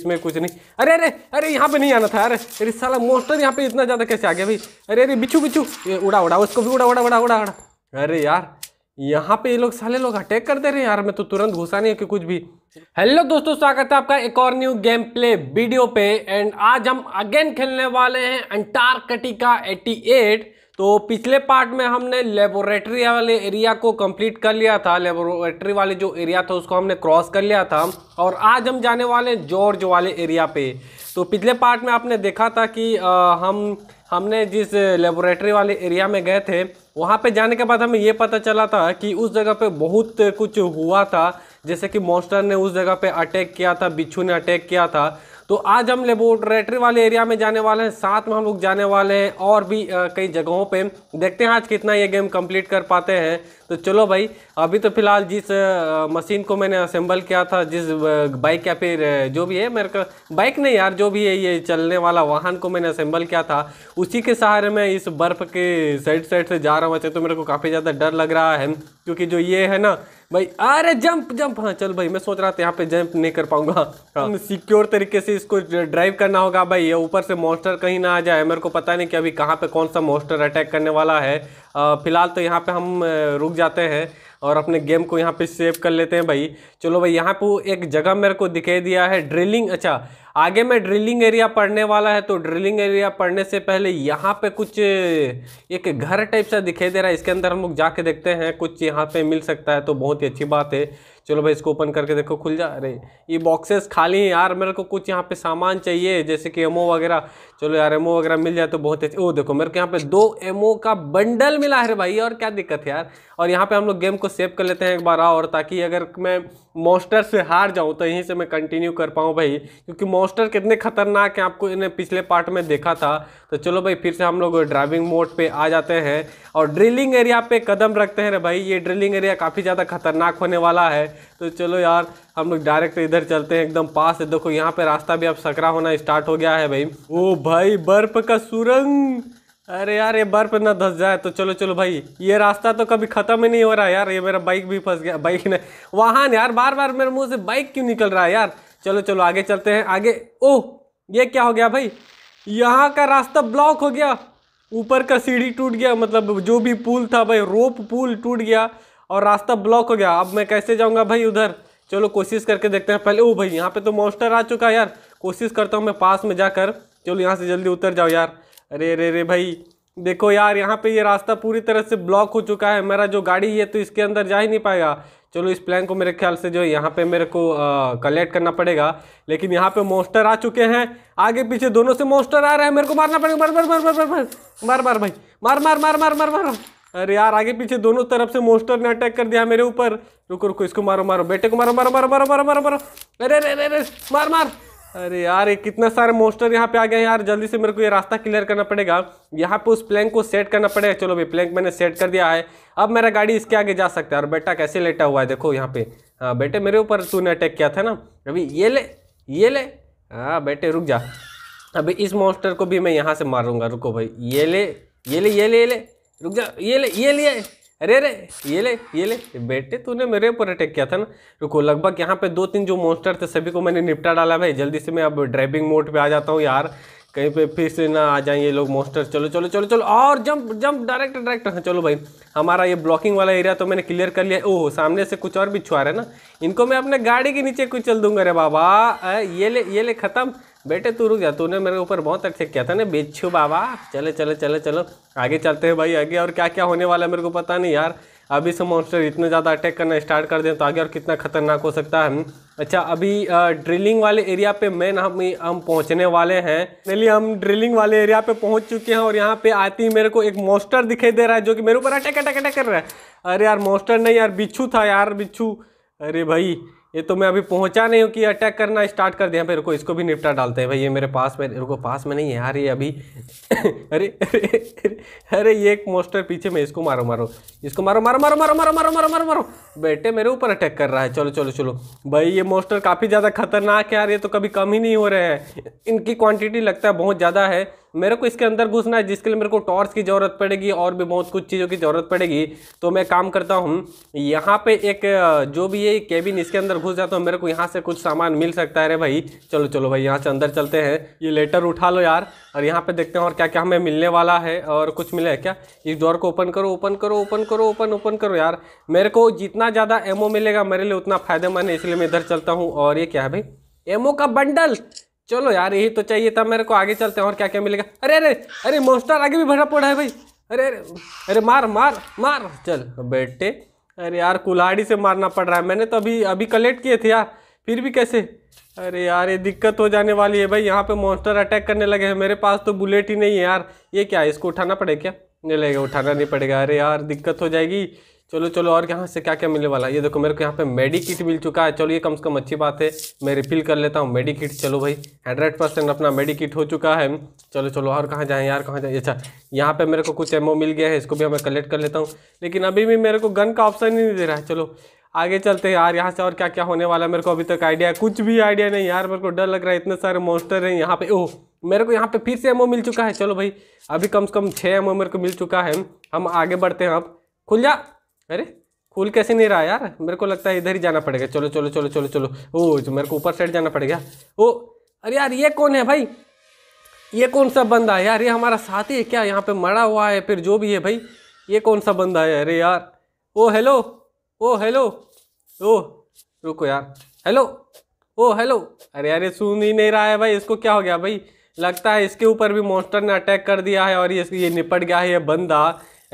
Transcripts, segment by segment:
इसमें कुछ नहीं अरे अरे अरे यहाँ पे नहीं आना था अरे अरे साला मोस्टर यहाँ पे इतना ज़्यादा कैसे आ गया भाई अरे अरे बिच्छू बिच्छू उड़ा उड़ा उसको भी उड़ा उड़ा उड़ा उड़ा उड़ा अरे यार यहाँ पे ये लोग साले लोग अटैक कर दे रहे हैं यार मैं तो तुरंत घुसा नहीं है कि कुछ भी हेलो दोस्तों स्वागत है आपका एक और न्यू गेम प्ले वीडियो पे एंड आज हम अगेन खेलने वाले हैं अंटार्कटिका 88 तो पिछले पार्ट में हमने लेबोरेटरी वाले एरिया को कंप्लीट कर लिया था लेबोरेटरी वाले जो एरिया था उसको हमने क्रॉस कर लिया था और आज हम जाने वाले हैं जॉर्ज वाले एरिया पे तो पिछले पार्ट में आपने देखा था कि आ, हम हमने जिस लेबोरेटरी वाले एरिया में गए थे वहाँ पे जाने के बाद हमें ये पता चला था कि उस जगह पे बहुत कुछ हुआ था जैसे कि मॉन्स्टर ने उस जगह पे अटैक किया था बिच्छू ने अटैक किया था तो आज हम लेबोरेटरी वाले एरिया में जाने वाले हैं साथ में हम लोग जाने वाले हैं और भी कई जगहों पर देखते हैं आज कितना ये गेम कंप्लीट कर पाते हैं तो चलो भाई अभी तो फिलहाल जिस मशीन को मैंने असेंबल किया था जिस बाइक या फिर जो भी है मेरे को बाइक नहीं यार जो भी है ये चलने वाला वाहन को मैंने असेंबल किया था उसी के सहारे मैं इस बर्फ़ के साइड साइड से जा रहा हूँ अच्छा तो मेरे को काफ़ी ज़्यादा डर लग रहा है क्योंकि जो ये है ना भाई अरे जंप जंप हाँ चल भाई मैं सोच रहा था यहाँ पे जंप नहीं कर पाऊंगा हाँ। सिक्योर हाँ। तरीके से इसको ड्राइव करना होगा भाई ये ऊपर से मॉन्स्टर कहीं ना आ जाए मेरे को पता नहीं कि अभी कहाँ पे कौन सा मॉन्स्टर अटैक करने वाला है फ़िलहाल तो यहाँ पे हम रुक जाते हैं और अपने गेम को यहाँ पे सेव कर लेते हैं भाई चलो भाई यहाँ पे एक जगह मेरे को दिखाई दिया है ड्रिलिंग अच्छा आगे मैं ड्रिलिंग एरिया पढ़ने वाला है तो ड्रिलिंग एरिया पढ़ने से पहले यहाँ पे कुछ एक घर टाइप सा दिखाई दे रहा है इसके अंदर हम लोग जाके देखते हैं कुछ यहाँ पे मिल सकता है तो बहुत ही अच्छी बात है चलो भाई इसको ओपन करके देखो खुल जा अरे ये बॉक्सेस खाली हैं यार मेरे को कुछ यहाँ पे सामान चाहिए जैसे कि एमओ वगैरह चलो यार एमओ वगैरह मिल जाए तो बहुत अच्छी ओ देखो मेरे को यहाँ पे दो एमओ का बंडल मिला है भाई और क्या दिक्कत है यार और यहाँ पे हम लोग गेम को सेव कर लेते हैं एक बार और ताकि अगर मैं मोस्टर से हार जाऊँ तो यहीं से मैं कंटिन्यू कर पाऊँ भाई क्योंकि मॉन्स्टर कितने खतरनाक हैं आपको इन्हें पिछले पार्ट में देखा था तो चलो भाई फिर से हम लोग ड्राइविंग मोड पे आ जाते हैं और ड्रिलिंग एरिया पे कदम रखते हैं रे भाई ये ड्रिलिंग एरिया काफ़ी ज़्यादा खतरनाक होने वाला है तो चलो यार हम लोग डायरेक्ट इधर चलते हैं एकदम पास है देखो यहाँ पे रास्ता भी अब सकरा होना स्टार्ट हो गया है भाई ओ भाई बर्फ का सुरंग अरे यार ये बर्फ ना धस जाए तो चलो चलो भाई ये रास्ता तो कभी ख़त्म ही नहीं हो रहा यार ये मेरा बाइक भी फंस गया बाइक ने वाहन यार बार बार मेरे मुंह से बाइक क्यों निकल रहा है यार चलो चलो आगे चलते हैं आगे ओह ये क्या हो गया भाई यहाँ का रास्ता ब्लॉक हो गया ऊपर का सीढ़ी टूट गया मतलब जो भी पुल था भाई रोप पुल टूट गया और रास्ता ब्लॉक हो गया अब मैं कैसे जाऊँगा भाई उधर चलो कोशिश करके देखते हैं पहले ओ भाई यहाँ पे तो मॉन्स्टर आ चुका है यार कोशिश करता हूँ मैं पास में जाकर चलो यहाँ से जल्दी उतर जाओ यार अरे रे रे भाई देखो यार यहाँ पे ये रास्ता पूरी तरह से ब्लॉक हो चुका है मेरा जो गाड़ी है तो इसके अंदर जा ही नहीं पाएगा चलो इस प्लान को मेरे ख्याल से जो यहाँ पे मेरे को कलेक्ट करना पड़ेगा लेकिन यहाँ पे मोस्टर आ चुके हैं आगे पीछे दोनों से मोस्टर आ रहे हैं मेरे को मारना पड़ेगा मार मार मार मार मार मार मार भाई मार मार मार मार मार मार अरे यार आगे पीछे दोनों तरफ से मोस्टर ने अटैक कर दिया मेरे ऊपर रुको रुको इसको मारो मारो बेटे को मारो मारो मारो मारो मारो मारो मारो अरे अरे अरे मार मार अरे यार ये कितना सारे मोस्टर यहाँ पे आ गए यार जल्दी से मेरे को ये रास्ता क्लियर करना पड़ेगा यहाँ पे उस प्लैंक को सेट करना पड़ेगा चलो भाई प्लैंक मैंने सेट कर दिया है अब मेरा गाड़ी इसके आगे जा सकता है और बेटा कैसे लेटा हुआ है देखो यहाँ पे हाँ बेटे मेरे ऊपर तूने अटैक किया था ना अभी ये ले ये ले हाँ बेटे रुक जा अभी इस मोस्टर को भी मैं यहाँ से मारूंगा रुको भाई ये ले ये ले ये ले ये ले रुक जा ये ले ये ले अरे अरे ये ले ये ले बेटे तूने मेरे ऊपर अटैक किया था ना रुको लगभग यहाँ पे दो तीन जो मोस्टर थे सभी को मैंने निपटा डाला भाई जल्दी से मैं अब ड्राइविंग मोड पे आ जाता हूँ यार कहीं पे फिर से ना आ जाएं ये लोग मोस्टर चलो चलो चलो चलो और जंप जंप डायरेक्ट डायरेक्ट हाँ चलो भाई हमारा ये ब्लॉकिंग वाला एरिया तो मैंने क्लियर कर लिया ओह सामने से कुछ और भी छुआ रहे ना इनको मैं अपने गाड़ी के नीचे कुछ चल दूंगा रे बाबा ये ले ये ले ख़त्म बेटे तू रुक जा तूने मेरे ऊपर बहुत अटैक किया था ना बिच्छू बाबा चले चले चले चलो आगे चलते हैं भाई आगे और क्या क्या होने वाला है मेरे को पता नहीं यार अभी से मॉन्स्टर इतने ज़्यादा अटैक करना स्टार्ट कर दें तो आगे और कितना खतरनाक हो सकता है अच्छा अभी ड्रिलिंग वाले एरिया पे मेन हम हम पहुँचने वाले हैं चलिए हम ड्रिलिंग वाले एरिया पे पहुँच चुके हैं और यहाँ पे आती ही मेरे को एक मॉन्स्टर दिखाई दे रहा है जो कि मेरे ऊपर अटैक अटैक अटैक कर रहा है अरे यार मॉन्स्टर नहीं यार बिच्छू था यार बिच्छू अरे भाई ये तो मैं अभी पहुंचा नहीं हूँ कि अटैक करना स्टार्ट कर दिया मेरे को इसको भी निपटा डालते हैं भाई ये मेरे पास में मेरे को पास में नहीं है यार ये अभी अरे अरे अरे ये एक मोस्टर पीछे में इसको मारो मारो इसको मारो मारो मारो मारो मारो मारो मारो मारो मारो बेटे मेरे ऊपर अटैक कर रहा है चलो चलो चलो भाई ये मोस्टर काफ़ी ज़्यादा खतरनाक है यार ये तो कभी कम ही नहीं हो रहे हैं इनकी क्वान्टिटी लगता है बहुत ज़्यादा है मेरे को इसके अंदर घुसना है जिसके लिए मेरे को टॉर्च की ज़रूरत पड़ेगी और भी बहुत कुछ चीज़ों की ज़रूरत पड़ेगी तो मैं काम करता हूँ यहाँ पे एक जो भी ये केबिन इसके अंदर घुस जाता हूँ मेरे को यहाँ से कुछ सामान मिल सकता है अरे भाई चलो चलो भाई यहाँ से अंदर चलते हैं ये लेटर उठा लो यार और यहाँ पर देखते हैं और क्या क्या हमें मिलने वाला है और कुछ मिला है क्या इस डोर को ओपन करो ओपन करो ओपन करो ओपन ओपन करो यार मेरे को जितना ज़्यादा एमओ मिलेगा मेरे लिए उतना फ़ायदेमंद है इसलिए मैं इधर चलता हूँ और ये क्या है भाई एमओ का बंडल चलो यार यही तो चाहिए था मेरे को आगे चलते हैं और क्या क्या मिलेगा अरे अरे अरे मोस्टर आगे भी भरा पड़ा है भाई अरे अरे अरे मार मार मार चल बेटे अरे यार कुल्हाड़ी से मारना पड़ रहा है मैंने तो अभी अभी कलेक्ट किए थे यार फिर भी कैसे अरे यार ये दिक्कत हो जाने वाली है भाई यहाँ पे मॉन्स्टर अटैक करने लगे हैं मेरे पास तो बुलेट ही नहीं है यार ये क्या इसको उठाना पड़ेगा क्या नहीं लगेगा उठाना नहीं पड़ेगा अरे यार दिक्कत हो जाएगी चलो चलो और यहाँ से क्या क्या मिलने वाला है ये देखो मेरे को यहाँ पे मेडिकिट मिल चुका है चलो ये कम से कम अच्छी बात है मैं रिफिल कर लेता हूँ मेडिकिट चलो भाई हंड्रेड परसेंट अपना मेडिकिट हो चुका है चलो चलो और कहाँ जाएँ यार कहाँ जाएँ अच्छा यहाँ पे मेरे को कुछ एमओ मिल गया है इसको भी मैं कलेक्ट कर लेता हूँ लेकिन अभी भी मेरे को गन का ऑप्शन ही नहीं दे रहा है चलो आगे चलते हैं यार यहाँ से और क्या क्या होने वाला है मेरे को अभी तक आइडिया कुछ भी आइडिया नहीं यार मेरे को डर लग रहा है इतने सारे मोस्टर हैं यहाँ पे ओह मेरे को यहाँ पे फिर से एमओ मिल चुका है चलो भाई अभी कम से कम छः एमओ मेरे को मिल चुका है हम आगे बढ़ते हैं अब खुल जा अरे खुल कैसे नहीं रहा यार मेरे को लगता है इधर ही जाना पड़ेगा चलो चलो चलो चलो चलो ओ मेरे को ऊपर साइड जाना पड़ेगा ओ अरे यार ये कौन है भाई ये कौन सा बंदा है यार ये हमारा साथी है क्या यहाँ पे मरा हुआ है फिर जो भी है भाई ये कौन सा बंदा है अरे यार ओ हेलो ओ हेलो ओ रुको यार हेलो ओ हेलो अरे यार ये सुन ही नहीं रहा है भाई इसको क्या हो गया भाई लगता है इसके ऊपर भी मॉन्स्टर ने अटैक कर दिया है और ये ये निपट गया है ये बंदा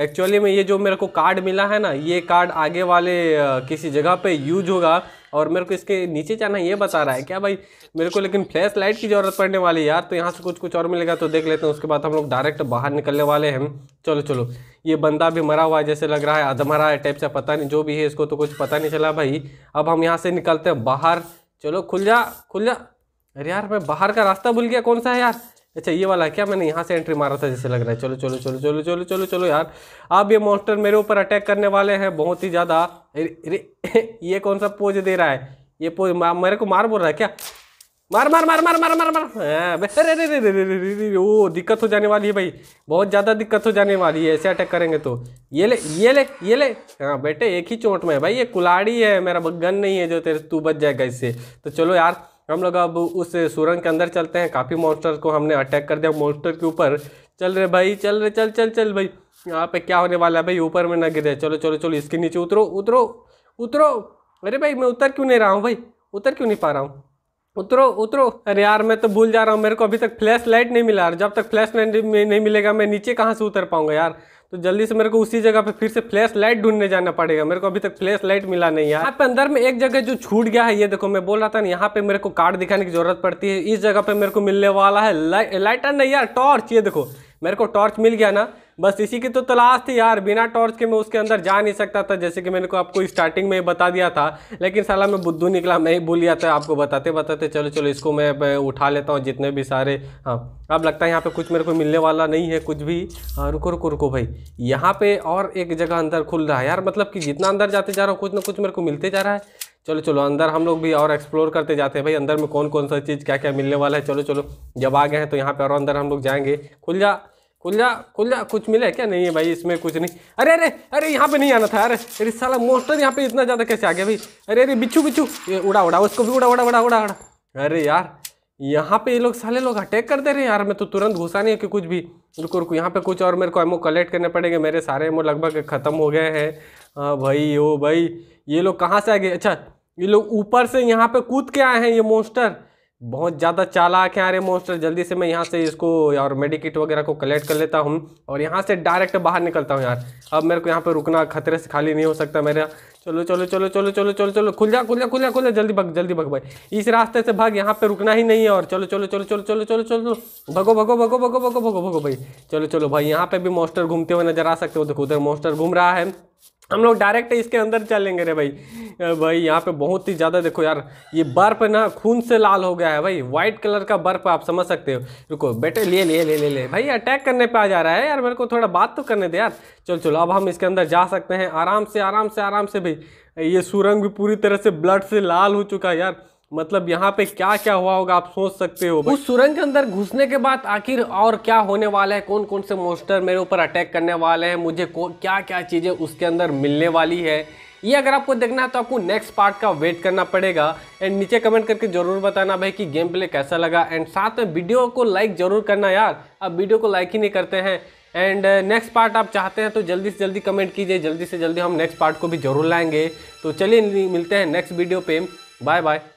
एक्चुअली में ये जो मेरे को कार्ड मिला है ना ये कार्ड आगे वाले किसी जगह पे यूज होगा और मेरे को इसके नीचे जाना ये बता रहा है क्या भाई मेरे को लेकिन फ्लैश लाइट की ज़रूरत पड़ने वाली है यार तो यहाँ से कुछ कुछ और मिलेगा तो देख लेते हैं उसके बाद हम लोग डायरेक्ट बाहर निकलने वाले हैं चलो चलो ये बंदा भी मरा हुआ है जैसे लग रहा है अधमरा है टाइप से पता नहीं जो भी है इसको तो कुछ पता नहीं चला भाई अब हम यहाँ से निकलते हैं बाहर चलो खुल जा खुल जा अरे यार मैं बाहर का रास्ता भूल गया कौन सा है यार अच्छा ये वाला क्या मैंने यहाँ से एंट्री मारा था जैसे लग रहा है चलो चलो चलो चलो चलो चलो चलो यार अब ये मॉन्स्टर मेरे ऊपर अटैक करने वाले हैं बहुत ही ज़्यादा ये कौन सा पोज दे रहा है ये पोज मेरे को मार बोल रहा है क्या मार मार मार मार मार मार मार हाँ, अरे अरे अरे अरे अरे ओ दिक्कत हो जाने वाली है भाई बहुत ज़्यादा दिक्कत हो जाने वाली है ऐसे अटैक करेंगे तो ये ले ये ले ये ले हाँ बेटे एक ही चोट में है भाई ये कुलाड़ी है मेरा गन नहीं है जो तेरे तू बच जाएगा इससे तो चलो यार हम लोग अब उस सुरंग के अंदर चलते हैं काफ़ी मोस्टर को हमने अटैक कर दिया मॉन्स्टर के ऊपर चल रहे भाई चल रहे चल चल चल भाई यहाँ पे क्या होने वाला है भाई ऊपर में ना गिर जाए चलो चलो चलो इसके नीचे उतरो उतरो उतरो अरे भाई मैं उतर क्यों नहीं रहा हूँ भाई उतर क्यों नहीं पा रहा हूँ उतरो उतरो अरे यार मैं तो भूल जा रहा हूँ मेरे को अभी तक फ्लैश लाइट नहीं मिला जब तक फ्लैश लाइट नहीं मिलेगा मैं नीचे कहाँ से उतर पाऊँगा यार तो जल्दी से मेरे को उसी जगह पे फिर से फ्लैश लाइट ढूंढने जाना पड़ेगा मेरे को अभी तक फ्लैश लाइट मिला नहीं है यहाँ पे अंदर में एक जगह जो छूट गया है ये देखो मैं बोल रहा था ना यहाँ पे मेरे को कार्ड दिखाने की जरूरत पड़ती है इस जगह पे मेरे को मिलने वाला है लाइटर नहीं यार टॉर्च ये देखो मेरे को टॉर्च मिल गया ना बस इसी की तो तलाश थी यार बिना टॉर्च के मैं उसके अंदर जा नहीं सकता था जैसे कि मैंने को आपको स्टार्टिंग में बता दिया था लेकिन साला मैं बुद्धू निकला नहीं भूल गया था आपको बताते बताते चलो चलो इसको मैं उठा लेता हूँ जितने भी सारे हाँ अब लगता है यहाँ पे कुछ मेरे को मिलने वाला नहीं है कुछ भी हाँ रुको रुको रुको भाई यहाँ पे और एक जगह अंदर खुल रहा है यार मतलब कि जितना अंदर जाते जा रहा हूँ कुछ ना कुछ मेरे को मिलते जा रहा है चलो चलो अंदर हम लोग भी और एक्सप्लोर करते जाते हैं भाई अंदर में कौन कौन सा चीज़ क्या क्या मिलने वाला है चलो चलो जब आ गए हैं तो यहाँ पे और अंदर हम लोग जाएंगे खुल जा खुल जा खुल जा कुछ मिले क्या नहीं है भाई इसमें कुछ नहीं अरे अरे अरे यहाँ पे नहीं आना था अरे अरे साला मोस्टर यहाँ पे इतना ज़्यादा कैसे आ गया भाई अरे अरे बिच्छू बिच्छू ये उड़ा उड़ा उसको भी उड़ा उड़ा उड़ा उड़ा उड़ा अरे यार यहाँ पे ये लोग साले लोग अटैक कर दे रहे हैं यार मैं तो तुरंत घुसा नहीं है कि कुछ भी रुको रुको यहाँ पे कुछ और मेरे को एमओ कलेक्ट करने पड़ेंगे मेरे सारे एमओ लगभग ख़त्म हो गए हैं हाँ भाई ओ भाई ये लोग कहाँ से आ गए अच्छा ये लोग ऊपर से यहाँ पे कूद के आए हैं ये मोस्टर बहुत ज़्यादा चालाक है अरे मोस्टर जल्दी से मैं यहाँ से इसको और मेडिकेट वगैरह को कलेक्ट कर लेता हूँ और यहाँ से डायरेक्ट बाहर निकलता हूँ यार अब मेरे को यहाँ पे रुकना खतरे से खाली नहीं हो सकता मेरा चलो चलो चलो चलो चलो चलो चलो खुल जा खुल जा खुल जा खुल जा जल्दी भग जल्दी भग भाई इस रास्ते से भाग यहाँ पे रुकना ही नहीं है और चलो चलो चलो चलो चलो चलो चलो भगो भगो भगो भगो भगो भगो भगो भाई चलो चलो भाई यहाँ पे भी मोस्टर घूमते हुए नजर आ सकते हो देखो उधर मोस्टर घूम रहा है हम लोग डायरेक्ट इसके अंदर चलेंगे रे भाई भाई यहाँ पे बहुत ही ज़्यादा देखो यार ये बर्फ ना खून से लाल हो गया है भाई वाइट कलर का बर्फ आप समझ सकते हो रुको बेटे ले ले ले ले ले भाई अटैक करने पे आ जा रहा है यार मेरे को थोड़ा बात तो करने दे यार चलो चलो अब हम इसके अंदर जा सकते हैं आराम से आराम से आराम से भाई ये सुरंग भी पूरी तरह से ब्लड से लाल हो चुका है यार मतलब यहाँ पे क्या क्या हुआ होगा आप सोच सकते हो उस सुरंग के अंदर घुसने के बाद आखिर और क्या होने वाला है कौन कौन से मोस्टर मेरे ऊपर अटैक करने वाले हैं मुझे क्या क्या चीज़ें उसके अंदर मिलने वाली है ये अगर आपको देखना है तो आपको नेक्स्ट पार्ट का वेट करना पड़ेगा एंड नीचे कमेंट करके जरूर बताना भाई कि गेम प्ले कैसा लगा एंड साथ में वीडियो को लाइक जरूर करना यार आप वीडियो को लाइक ही नहीं करते हैं एंड नेक्स्ट पार्ट आप चाहते हैं तो जल्दी से जल्दी कमेंट कीजिए जल्दी से जल्दी हम नेक्स्ट पार्ट को भी जरूर लाएंगे तो चलिए मिलते हैं नेक्स्ट वीडियो पे बाय बाय